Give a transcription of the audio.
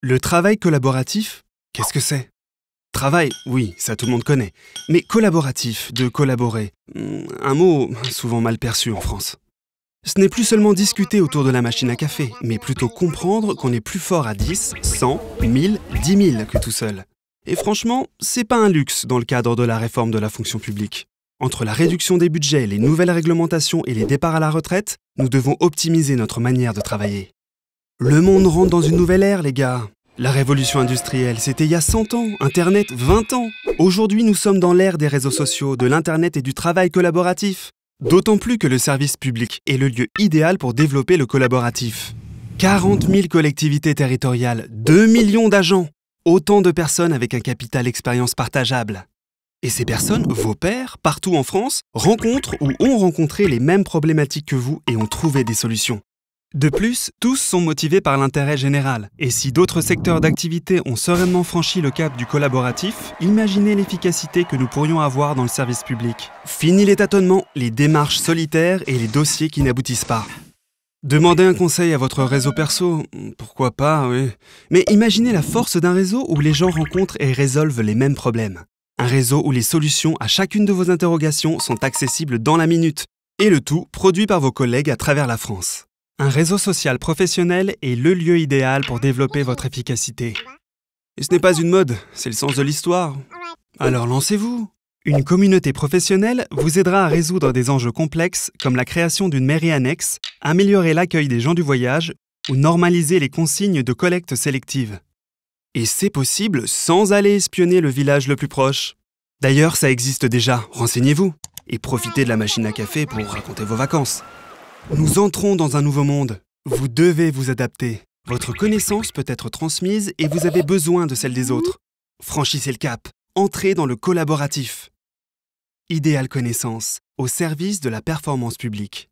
Le travail collaboratif, qu'est-ce que c'est Travail, oui, ça tout le monde connaît. Mais collaboratif, de collaborer, hmm, un mot souvent mal perçu en France. Ce n'est plus seulement discuter autour de la machine à café, mais plutôt comprendre qu'on est plus fort à 10, 100, 1000, 10 000 que tout seul. Et franchement, c'est pas un luxe dans le cadre de la réforme de la fonction publique. Entre la réduction des budgets, les nouvelles réglementations et les départs à la retraite, nous devons optimiser notre manière de travailler. Le monde rentre dans une nouvelle ère, les gars. La révolution industrielle, c'était il y a 100 ans, Internet 20 ans. Aujourd'hui, nous sommes dans l'ère des réseaux sociaux, de l'Internet et du travail collaboratif. D'autant plus que le service public est le lieu idéal pour développer le collaboratif. 40 000 collectivités territoriales, 2 millions d'agents, autant de personnes avec un capital expérience partageable. Et ces personnes, vos pères, partout en France, rencontrent ou ont rencontré les mêmes problématiques que vous et ont trouvé des solutions. De plus, tous sont motivés par l'intérêt général, et si d'autres secteurs d'activité ont sereinement franchi le cap du collaboratif, imaginez l'efficacité que nous pourrions avoir dans le service public. Fini les tâtonnements, les démarches solitaires et les dossiers qui n'aboutissent pas. Demandez un conseil à votre réseau perso, pourquoi pas, oui. Mais imaginez la force d'un réseau où les gens rencontrent et résolvent les mêmes problèmes. Un réseau où les solutions à chacune de vos interrogations sont accessibles dans la minute, et le tout produit par vos collègues à travers la France. Un réseau social professionnel est le lieu idéal pour développer votre efficacité. Et ce n'est pas une mode, c'est le sens de l'histoire. Alors lancez-vous Une communauté professionnelle vous aidera à résoudre des enjeux complexes comme la création d'une mairie annexe, améliorer l'accueil des gens du voyage ou normaliser les consignes de collecte sélective. Et c'est possible sans aller espionner le village le plus proche. D'ailleurs, ça existe déjà, renseignez-vous et profitez de la machine à café pour raconter vos vacances. Nous entrons dans un nouveau monde. Vous devez vous adapter. Votre connaissance peut être transmise et vous avez besoin de celle des autres. Franchissez le cap. Entrez dans le collaboratif. Idéal Connaissance, au service de la performance publique.